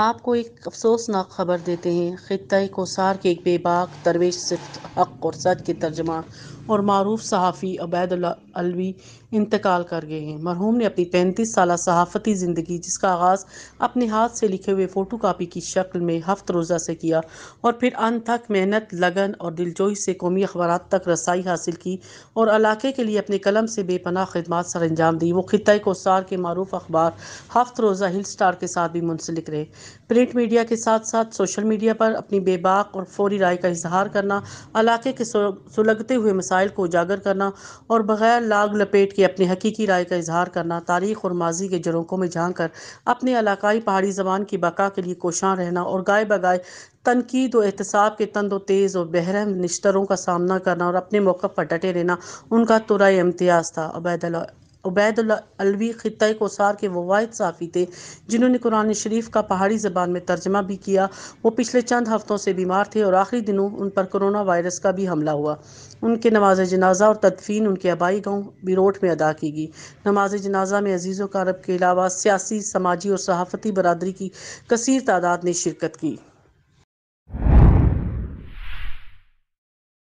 आपको एक अफसोसनाक खबर देते हैं ख़त्े कोसार के एक बेबाक दरवेश सिर्फ हक और सच के तर्जमा और मरूफ सहाफ़ी अबैद अलवी इंतकाल कर गए हैं मरहूम ने अपनी पैंतीस साल सहाफ़ती ज़िंदगी जिसका आगाज़ अपने हाथ से लिखे हुए फ़ोटो कापी की शक्ल में हफ्त रोज़ा से किया और फिर थक मेहनत लगन और दिलजोई से कौमी अखबार तक रसाई हासिल की और इलाके के लिए अपने कलम से बेपना खदमात सर अंजाम दी वो खत्े कोसार के मरूफ अखबार हफ्त रोज़ा हिल स्टार के साथ भी मुंसलिक रहे प्रिंट मीडिया के साथ साथ सोशल मीडिया पर अपनी बेबाक और फौरी राय का इजहार करना इलाके के सुलगते हुए मसाइल मसाइल को उजागर करना और बगैर लाग लपेट के अपनी हकीकी राय का इजहार करना तारीख और माजी के जरोकों में झाँक कर अपने इलाकई पहाड़ी जबान की बका के लिए कोशां रहना और गाय गाय तनकीद व एहतसाब के तंद तेज़ और बहरम निश्तरों का सामना करना और अपने मौक़ पर डटे रहना उनका तुरई इम्तियाज़ था अबैदल उबैद अलवी ख़त्े कोसार के वो वाद साफ़ी थे जिन्होंने कुरान शरीफ का पहाड़ी ज़बान में तर्जमा भी किया वो पिछले चंद हफ़्तों से बीमार थे और आखिरी दिनों उन पर कोरोना वायरस का भी हमला हुआ उनके नमाज जनाजा और तदफीन उनके आबाई गाँव बिरोट में अदा की गई नमाज जनाजा में अजीज़ का अरब के अलावा सियासी समाजी और सहाफ़ती बरदरी की कसर तादाद ने शिरकत की